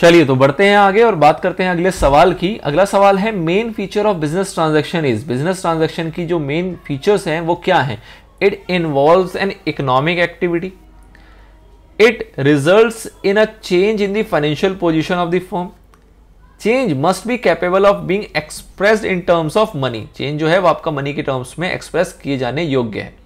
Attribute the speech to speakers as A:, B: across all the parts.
A: चलिए तो बढ़ते हैं आगे और बात करते हैं अगले सवाल की अगला सवाल है main feature of business transaction is business transaction की जो मेन फीचर्स हैं वो क्या हैं it involve an economic activity it result in a change in the financial position of the firm change must be capable of being express in terms of money change जो है वो आपका money के terms में express किए जाने योग्य है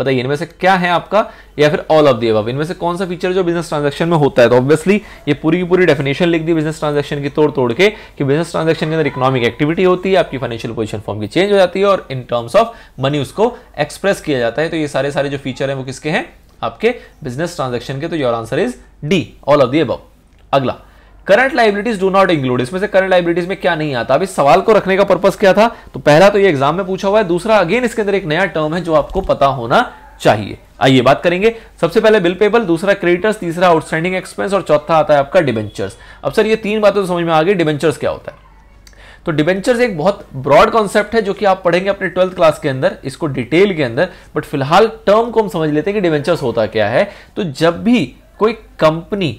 A: बताइए इनमें से क्या है आपका या फिर ऑल ऑफ दब इनमें से कौन सा फीचर जो बिजनेस ट्रांजेक्शन में होता है तो ऑब्वियसली ये पूरी की पूरी डेफिनेशन लिख दी बिजनेस ट्रांजेक्शन की तोड़ तोड़ के कि बिजनेस ट्रांजेक्शन के अंदर इकोनॉमिक एक्टिविटी होती है आपकी फाइनेंशियल पोजिशन फॉर्म की चेंज हो जाती है और इन टर्म्स ऑफ मनी उसको एक्सप्रेस किया जाता है तो ये सारे सारे जो फीचर है वो किसके हैं आपके बिजनेस ट्रांजेक्शन के तो your answer is D all of the अब अगला current liabilities do not include इसमें से करंट लाइबिलिटीज में क्या नहीं आता अब इस सवाल को रखने का पर्पस क्या था तो पहला तो ये एग्जाम में पूछा हुआ है दूसरा अगेन इसके अंदर एक नया टर्म है जो आपको पता होना चाहिए आइए बात करेंगे सबसे पहले बिल पेबल दूसरा क्रेडिटर्स तीसरा आउटस्टैंडिंग एक्सपेंस और चौथा आता है आपका डिबेंचर्स अब सर ये तीन बातें तो समझ में आ गई डिबेंचर्स क्या होता है तो डिबेंचर्स एक बहुत ब्रॉड कॉन्सेप्ट है जो कि आप पढ़ेंगे अपने ट्वेल्थ क्लास के अंदर इसको डिटेल के अंदर बट फिलहाल टर्म को हम समझ लेते हैं कि डिबेंचर्स होता क्या है तो जब भी कोई कंपनी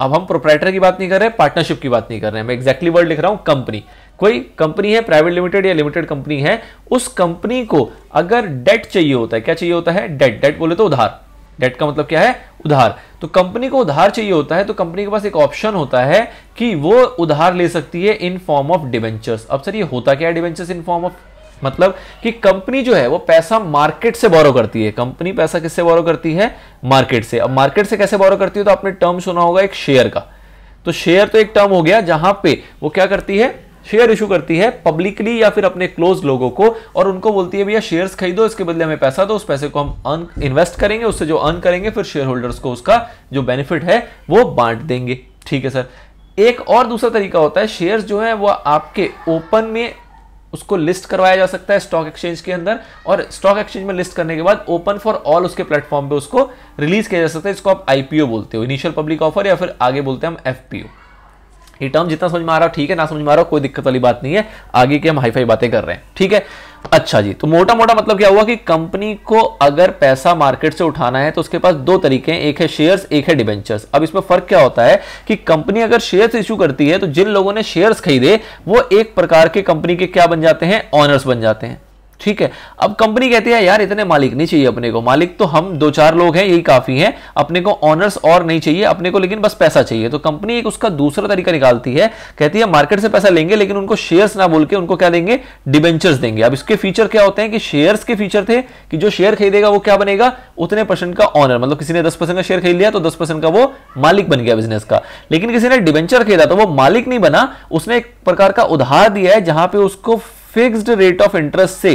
A: अब हम प्रोपराइटर की बात नहीं कर रहे पार्टनरशिप की बात नहीं कर रहे हैं मैं एग्जैक्टली वर्ड लिख रहा हूं कंपनी कोई कंपनी है प्राइवेट लिमिटेड या लिमिटेड कंपनी है उस कंपनी को अगर डेट चाहिए होता है क्या चाहिए होता है डेट डेट बोले तो उधार डेट का मतलब क्या है उधार तो कंपनी को उधार चाहिए होता है तो कंपनी के पास एक ऑप्शन होता है कि वो उधार ले सकती है इन फॉर्म ऑफ डिवेंचर्स अब सर ये होता क्या है डिवेंचर्स इन फॉर्म ऑफ मतलब कि कंपनी जो है वो पैसा मार्केट से बोरो करती है कंपनी पैसा किससे बोरो करती है मार्केट से अब मार्केट से कैसे बोरो करती है तो आपने टर्म सुना होगा एक शेयर का तो शेयर तो एक टर्म हो गया जहां पे वो क्या करती है शेयर इशू करती है पब्लिकली या फिर अपने क्लोज लोगों को और उनको बोलती है भैया शेयर्स खरीदो इसके बदले हमें पैसा दो उस पैसे को हम अर्न इन्वेस्ट करेंगे उससे जो अर्न करेंगे फिर शेयर होल्डर्स को उसका जो बेनिफिट है वो बांट देंगे ठीक है सर एक और दूसरा तरीका होता है शेयर्स जो है वह आपके ओपन में उसको लिस्ट करवाया जा सकता है स्टॉक एक्सचेंज के अंदर और स्टॉक एक्सचेंज में लिस्ट करने के बाद ओपन फॉर ऑल उसके प्लेटफॉर्म पे उसको रिलीज किया जा सकता है इसको आप आईपीओ बोलते हो इनिशियल पब्लिक ऑफर या फिर आगे बोलते हैं हम एफपीओ ये टर्म जितना समझ में आ रहा हो ठीक है ना समझ में आ रहा हो कोई दिक्कत वाली बात नहीं है आगे की हम हाई बातें कर रहे हैं ठीक है अच्छा जी तो मोटा मोटा मतलब क्या हुआ कि कंपनी को अगर पैसा मार्केट से उठाना है तो उसके पास दो तरीके हैं एक है शेयर्स एक है डिबेंचर्स अब इसमें फर्क क्या होता है कि कंपनी अगर शेयर्स इशू करती है तो जिन लोगों ने शेयर्स खरीदे वो एक प्रकार के कंपनी के क्या बन जाते हैं ऑनर्स बन जाते हैं ठीक है अब कंपनी कहती है यार इतने मालिक नहीं चाहिए अपने को मालिक तो हम दो चार लोग हैं यही काफी है अपने को ऑनर्स और नहीं चाहिए अपने को लेकिन बस पैसा चाहिए तो कंपनी एक उसका दूसरा तरीका निकालती है कहती है मार्केट से पैसा लेंगे लेकिन उनको शेयर्स ना बोल के उनको क्या देंगे डिबेंचर्स देंगे अब इसके फीचर क्या होते हैं कि शेयर्स के फीचर थे कि जो शेयर खरीदेगा वो क्या बनेगा उतने परसेंट का ऑनर मतलब किसी ने दस परसेंट का शेयर खरीद लिया तो दस परसेंट का वो मालिक बन गया बिजनेस का लेकिन किसी ने डिबेंचर खरीदा तो वो मालिक नहीं बना उसने एक प्रकार का उधार दिया है जहां पर उसको फिक्स्ड रेट ऑफ इंटरेस्ट से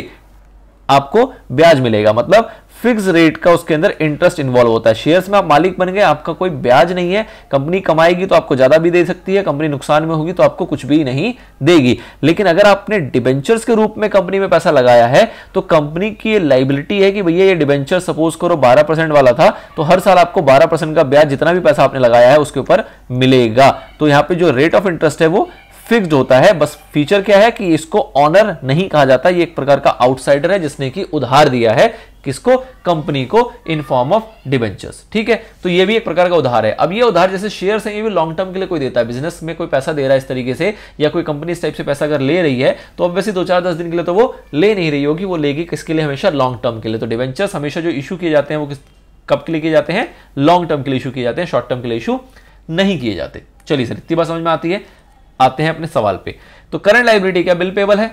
A: आपको ब्याज मिलेगा मतलब फिक्स रेट का उसके अंदर इंटरेस्ट इन्वॉल्व होता है शेयर्स में आप मालिक बन गए आपका कोई ब्याज नहीं है कंपनी कमाएगी तो आपको ज्यादा भी दे सकती है कंपनी नुकसान में होगी तो आपको कुछ भी नहीं देगी लेकिन अगर आपने डिबेंचर्स के रूप में कंपनी में पैसा लगाया है तो कंपनी की लाइबिलिटी है कि भैया ये डिबेंचर सपोज करो बारह वाला था तो हर साल आपको बारह का ब्याज जितना भी पैसा आपने लगाया है उसके ऊपर मिलेगा तो यहाँ पे जो रेट ऑफ इंटरेस्ट है वो फिक्स्ड होता है बस फीचर क्या है कि इसको ऑनर नहीं कहा जाता ये एक प्रकार का आउटसाइडर है जिसने कि उधार दिया है किसको कंपनी को इन फॉर्म ऑफ डिबेंचर्स ठीक है तो ये भी एक प्रकार का उधार है अब ये उधार जैसे शेयर है ये भी लॉन्ग टर्म के लिए कोई देता है बिजनेस में कोई पैसा दे रहा है इस तरीके से या कोई कंपनी इस टाइप से पैसा अगर ले रही है तो अब वैसे दो चार दस दिन के लिए तो वो ले नहीं रही होगी वो लेगी किसके लिए हमेशा लॉन्ग टर्म के लिए तो डिवेंचर्स हमेशा जो इशू किए जाते हैं वो किस कब के लिए किए जाते हैं लॉन्ग टर्म के लिए इशू किए जाते हैं शॉर्ट टर्म के लिए इशू नहीं किए जाते चलिए सर इतनी बात समझ में आती है आते हैं अपने सवाल पे तो करंट लाइबिलिटी क्या बिल पेबल है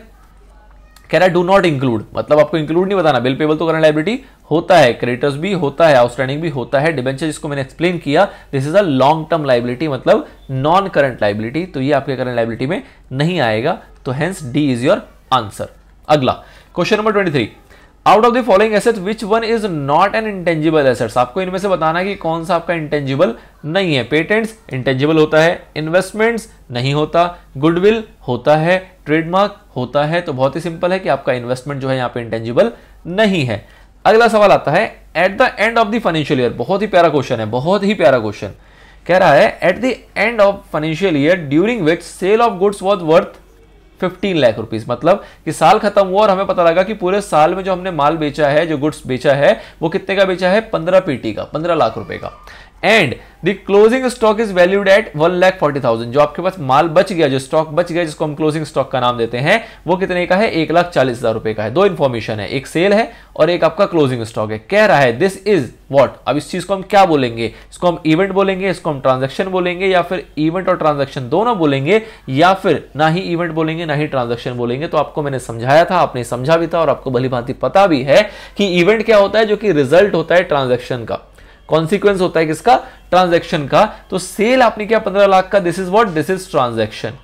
A: कह रहा है डू नॉट इंक्लूड मतलब आपको इंक्लूड नहीं बताना बिल पेबल तो करंट लाइबिलिटी होता है क्रेडिटर्स भी होता है आउटस्टैंडिंग भी होता है डिबेंचर जिसको मैंने एक्सप्लेन किया this is a long term liability मतलब नॉन करंट लाइबिलिटी तो ये आपके करंट लाइबिलिटी में नहीं आएगा तो hence D is your answer अगला question number twenty three out of the following asset which one is not an intangible assets आपको इनमें से बताना कि कौन सा आपका इंटेंजिबल नहीं है पेटेंट्स इंटेंजिबल होता है इन्वेस्टमेंट्स नहीं होता गुडविल होता है ट्रेडमार्क होता है तो बहुत ही सिंपल है कि आपका इन्वेस्टमेंट जो है यहाँ पे इंटेंजिबल नहीं है अगला सवाल आता है at the end of the financial year बहुत ही प्यारा क्वेश्चन है बहुत ही प्यारा क्वेश्चन कह रहा है at the end of financial year during which sale of goods was worth fifteen lakh rupees मतलब कि साल खत्म हुआ और हमें पता लगा कि पूरे साल में जो हमने माल बेचा है जो गुड्स बेचा है वो कितने का बेचा है पंद्रह पीटी का पंद्रह लाख रुपए का and the closing stock is valued at one lakh forty thousand जो आपके पास माल बच गया जो स्टॉक बच गया जिसको हम क्लोजिंग स्टॉक का नाम देते हैं वो कितने का है एक लाख चालीस हजार रुपए का है दो इन्फॉर्मेशन है एक सेल है और एक आपका क्लोजिंग स्टॉक है कह रहा है दिस इज वॉट अब इस चीज को हम क्या बोलेंगे इसको हम इवेंट बोलेंगे इसको हम ट्रांजेक्शन बोलेंगे या फिर इवेंट और ट्रांजेक्शन दोनों बोलेंगे या फिर ना ही इवेंट बोलेंगे ना ही ट्रांजेक्शन बोलेंगे तो आपको मैंने समझाया था आपने समझा भी था और आपको भली भांति पता भी है कि इवेंट क्या होता है जो कि रिजल्ट होता है ट्रांजेक्शन का कॉन्सिक्वेंस होता है किसका ट्रांजेक्शन का तो सेल आपने किया पंद्रह लाख का this is what this is transaction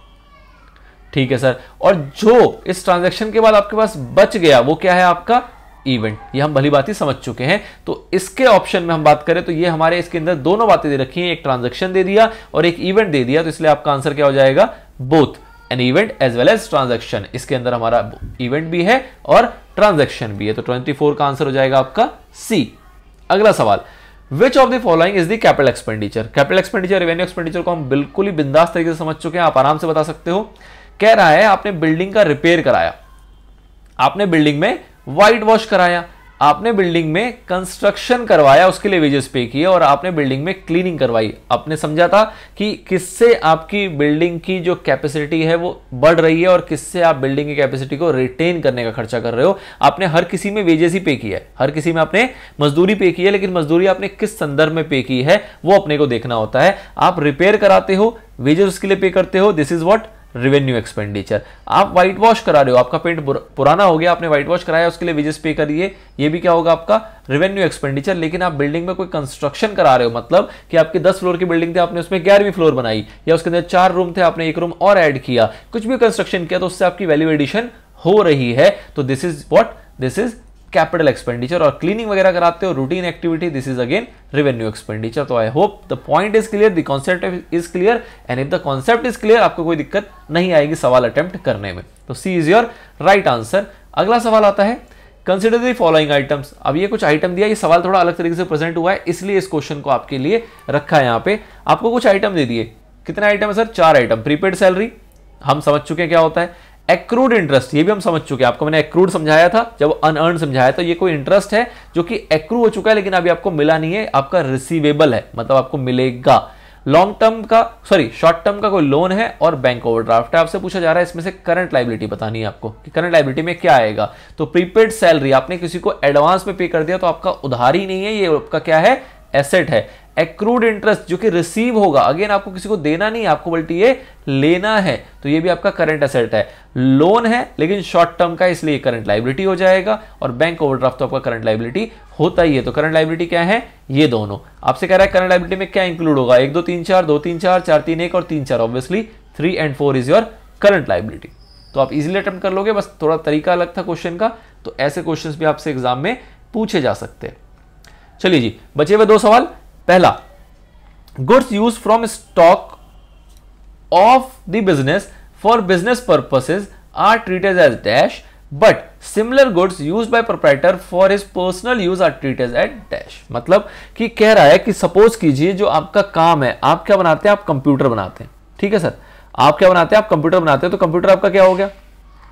A: ठीक है सर और जो इस ट्रांजेक्शन के बाद आपके पास बच गया वो क्या है आपका इवेंट ये हम भली बात ही समझ चुके हैं तो इसके ऑप्शन में हम बात करें तो ये हमारे इसके अंदर दोनों बातें दे रखी हैं एक ट्रांजेक्शन दे दिया और एक इवेंट दे दिया तो इसलिए आपका आंसर क्या हो जाएगा both an event as well as transaction इसके अंदर हमारा इवेंट भी है और ट्रांजेक्शन भी है तो ट्वेंटी का आंसर हो जाएगा आपका सी अगला सवाल which of the following is the capital expenditure capital expenditure revenue expenditure को हम बिल्कुल ही बिंदास तरीके से समझ चुके हैं आप आराम से बता सकते हो कह रहा है आपने बिल्डिंग का रिपेयर कराया आपने बिल्डिंग में व्हाइट वॉश कराया आपने बिल्डिंग में कंस्ट्रक्शन करवाया उसके लिए वेजेस पे किए और आपने बिल्डिंग में क्लीनिंग करवाई आपने समझा था कि किससे आपकी बिल्डिंग की जो कैपेसिटी है वो बढ़ रही है और किससे आप बिल्डिंग की कैपेसिटी को रिटेन करने का खर्चा कर रहे हो आपने हर किसी में वेजेस ही पे किया है हर किसी में आपने मजदूरी पे की है लेकिन मजदूरी आपने किस संदर्भ में पे की है वो अपने को देखना होता है आप रिपेयर कराते हो वेजेस उसके लिए पे करते हो this is what revenue expenditure आप व्हाइट वॉश करा रहे हो आपका पेंट पुराना हो गया आपने व्हाइट वॉश कराया उसके लिए वेजेस पे करिए ये भी क्या होगा आपका रेवेन्यू एक्सपेंडिचर लेकिन आप बिल्डिंग में कोई कंस्ट्रक्शन करा रहे हो मतलब कि आपके दस फ्लोर की बिल्डिंग थी आपने उसमें ग्यारहवीं फ्लोर बनाई या उसके अंदर चार रूम थे आपने एक रूम और एड किया कुछ भी कंस्ट्रक्शन किया तो उससे आपकी वैल्यू एडिशन हो रही है तो this is what this is capital expenditure और क्लीनिंग वगैरह कराते हो routine activity this is again revenue expenditure तो I hope the point is clear the concept is clear and if the concept is clear आपको कोई दिक्कत नहीं आएगी सवाल अटेम्प्ट करने में तो C is your right answer अगला सवाल आता है कंसिडर दी फॉलोइंग आइटम्स अब ये कुछ आइटम दिया ये सवाल थोड़ा अलग तरीके से प्रेजेंट हुआ है इसलिए इस क्वेश्चन को आपके लिए रखा है यहाँ पे आपको कुछ आइटम दे दिए कितने आइटम है सर चार आइटम प्रीपेड सैलरी हम समझ चुके हैं क्या होता है एक्रूड इंटरेस्ट ये भी हम समझ चुके हैं आपको मैंने एक्रूड समझाया था जब अनअर्न समझाया था तो ये कोई इंटरेस्ट है जो कि एक्रू हो चुका है लेकिन अभी आपको मिला नहीं है आपका रिसीवेबल है मतलब आपको मिलेगा लॉन्ग टर्म का सॉरी शॉर्ट टर्म का कोई लोन है और बैंक ओवरड्राफ्ट है आपसे पूछा जा रहा है इसमें से करंट लाइबिलिटी बतानी है आपको कि करंट लाइबिलिटी में क्या आएगा तो प्रीपेड सैलरी आपने किसी को एडवांस में पे कर दिया तो आपका उधार ही नहीं है ये आपका क्या है एसेट है एक्रूड इंटरेस्ट जो कि रिसीव होगा अगेन आपको किसी को देना नहीं आपको बल्कि ये लेना है तो ये भी आपका करंट असेट है लोन है लेकिन शॉर्ट टर्म का इसलिए करंट लाइबिलिटी हो जाएगा और बैंक ओवरड्राफ्ट तो आपका करंट लाइबिलिटी होता ही है तो करंट लाइबिलिटी क्या है ये दोनों आपसे कह रहा है करंट लाइबिलिटी में क्या इंक्लूड होगा एक दो तीन चार दो तीन चार चार तीन एक और तीन चार obviously three and four is your current liability तो आप इजिली अटेम्प्ट कर लोगे बस थोड़ा तरीका अलग था क्वेश्चन का तो ऐसे क्वेश्चन भी आपसे एग्जाम में पूछे जा सकते हैं चलिए जी बचे हुए दो सवाल पहला goods use from stock of the business for business purposes are treated as dash but similar goods use by proprietor for his personal use are treated at dash मतलब कि कह रहा है कि सपोज कीजिए जो आपका काम है आप क्या बनाते हैं आप कंप्यूटर बनाते हैं ठीक है सर आप क्या बनाते हैं आप कंप्यूटर बनाते हैं तो कंप्यूटर आपका क्या हो गया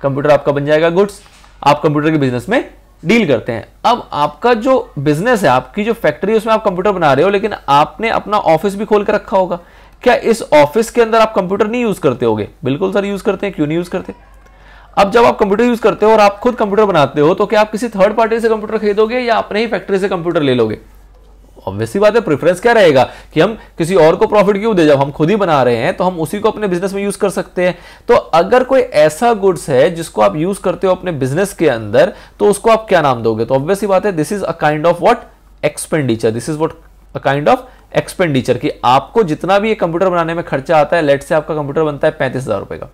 A: कंप्यूटर आपका बन जाएगा गुड्स आप कंप्यूटर के बिजनेस में डील करते हैं अब आपका जो बिजनेस है आपकी जो फैक्ट्री है उसमें आप कंप्यूटर बना रहे हो लेकिन आपने अपना ऑफिस भी खोल कर रखा होगा क्या इस ऑफिस के अंदर आप कंप्यूटर नहीं यूज करते होगे बिल्कुल सर यूज करते हैं क्यों नहीं यूज करते अब जब आप कंप्यूटर यूज करते हो और आप खुद कंप्यूटर बनाते हो तो क्या आप किसी थर्ड पार्टी से कंप्यूटर खरीदोगे या अपने ही फैक्ट्री से कंप्यूटर ले लोगे ऑब्वियसली बात है प्रेफरेंस क्या रहेगा कि हम किसी और को प्रॉफिट क्यों दे जब हम खुद ही बना रहे हैं तो हम उसी को अपने बिजनेस में यूज कर सकते हैं तो अगर कोई ऐसा गुड्स है जिसको आप यूज करते हो अपने बिजनेस के अंदर तो उसको आप क्या नाम दोगे तो ऑब्वियसली बात है this is a kind of what expenditure this is what a kind of expenditure कि आपको जितना भी ये कंप्यूटर बनाने में खर्चा आता है लेट से आपका कंप्यूटर बनता है पैंतीस हजार रुपए का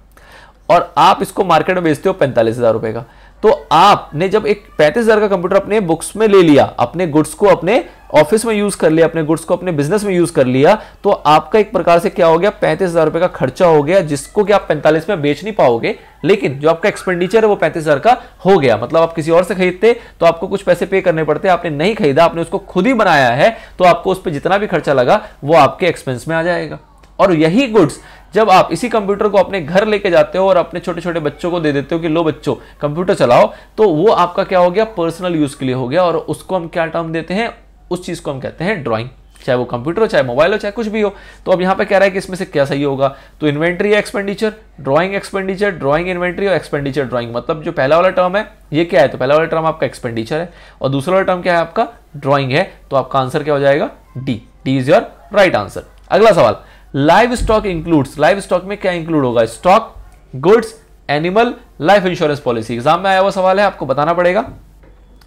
A: और आप इसको मार्केट में बेचते हो पैंतालीस हजार रुपए का तो आपने जब एक पैंतीस हजार का कंप्यूटर अपने बुक्स में ले लिया अपने गुड्स को अपने ऑफिस में यूज कर लिया अपने गुड्स को अपने बिजनेस में यूज कर लिया तो आपका एक प्रकार से क्या हो गया पैंतीस हजार रुपए का खर्चा हो गया जिसको कि आप पैंतालीस में बेच नहीं पाओगे लेकिन जो आपका एक्सपेंडिचर है वो पैंतीस हजार का हो गया मतलब आप किसी और से खरीदते तो आपको कुछ पैसे पे करने पड़ते आपने नहीं खरीदा आपने उसको खुद ही बनाया है तो आपको उस पर जितना भी खर्चा लगा वो आपके एक्सपेंस में आ जाएगा और यही गुड्स जब आप इसी कंप्यूटर को अपने घर लेके जाते हो और अपने छोटे छोटे बच्चों को दे देते हो कि लो बच्चों कंप्यूटर चलाओ तो वो आपका क्या हो गया पर्सनल यूज के लिए हो गया और उसको हम क्या टर्म देते हैं उस चीज को हम कहते हैं ड्रॉइंग चाहे वो कंप्यूटर हो चाहे मोबाइल हो चाहे कुछ भी हो तो अब यहां पे कह रहा है कि इसमें से क्या सही होगा तो inventory expenditure drawing expenditure drawing inventory और एक्सपेंडिचर ड्राइंग मतलब जो पहला वाला टर्म है ये क्या है तो पहला वाला टर्म आपका एक्सपेंडिचर है और दूसरा वाला टर्म क्या है आपका ड्रॉइंग है तो आपका आंसर क्या हो जाएगा D D is your right answer अगला सवाल live stock includes live stock में क्या इंक्लूड होगा stock goods animal life insurance policy exam में आया हुआ सवाल है आपको बताना पड़ेगा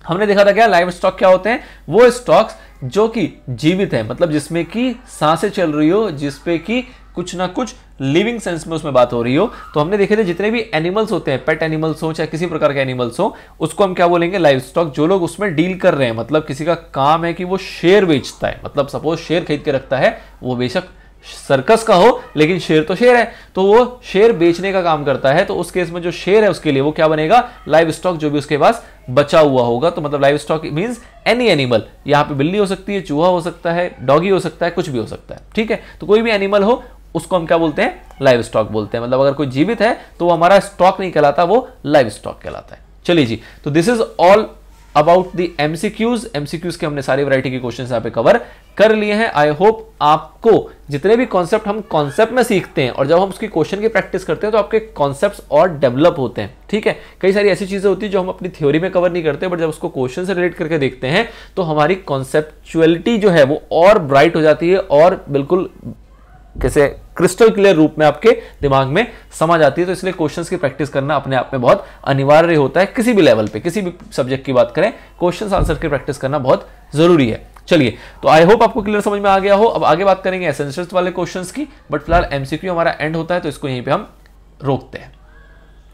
A: हमने देखा था क्या लाइव स्टॉक क्या होते हैं वो स्टॉक्स जो कि जीवित है मतलब जिसमें कि सांसें चल रही हो जिसपे कि कुछ ना कुछ लिविंग सेंस में उसमें बात हो रही हो तो हमने देखे थे जितने भी एनिमल्स होते हैं पेट एनिमल्स हो चाहे किसी प्रकार के एनिमल्स हो उसको हम क्या बोलेंगे लाइव स्टॉक जो लोग उसमें डील कर रहे हैं मतलब किसी का काम है कि वो शेयर बेचता है मतलब सपोज शेयर खरीद के रखता है वो बेशक सर्कस का हो लेकिन शेर तो शेर है तो वो शेर बेचने का काम करता है तो उस केस में जो शेर है उसके लिए वो क्या बनेगा लाइव स्टॉक जो भी उसके पास बचा हुआ होगा तो मतलब live stock means any animal यहाँ पे बिल्ली हो सकती है चूहा हो सकता है डॉगी हो सकता है कुछ भी हो सकता है ठीक है तो कोई भी एनिमल हो उसको हम क्या बोलते हैं लाइव स्टॉक बोलते हैं मतलब अगर कोई जीवित है तो वो हमारा स्टॉक नहीं कहलाता वो लाइव स्टॉक कहलाता है चलिए जी तो this is all about the MCQs MCQs के हमने सारी वराइटी के क्वेश्चन यहाँ पे कवर कर लिए हैं आई होप आपको जितने भी कॉन्सेप्ट हम कॉन्सेप्ट में सीखते हैं और जब हम उसकी क्वेश्चन की प्रैक्टिस करते हैं तो आपके कॉन्सेप्ट और डेवलप होते हैं ठीक है कई सारी ऐसी चीज़ें होती है जो हम अपनी थ्योरी में कवर नहीं करते बट जब उसको क्वेश्चन से रिलेट करके देखते हैं तो हमारी कॉन्सेप्चुअलिटी जो है वो और ब्राइट हो जाती है और बिल्कुल कैसे क्रिस्टल क्लियर रूप में आपके दिमाग में समा आती है तो इसलिए क्वेश्चंस की प्रैक्टिस करना अपने आप में बहुत अनिवार्य होता है किसी भी लेवल पे किसी भी सब्जेक्ट की बात करें क्वेश्चंस आंसर की प्रैक्टिस करना बहुत जरूरी है चलिए तो आई होप आपको क्लियर समझ में आ गया हो अब आगे बात करेंगे एसेंशियल्स वाले क्वेश्चंस की बट फिलहाल एमसीक्यू हमारा एंड होता है तो इसको यहीं पे हम रोकते हैं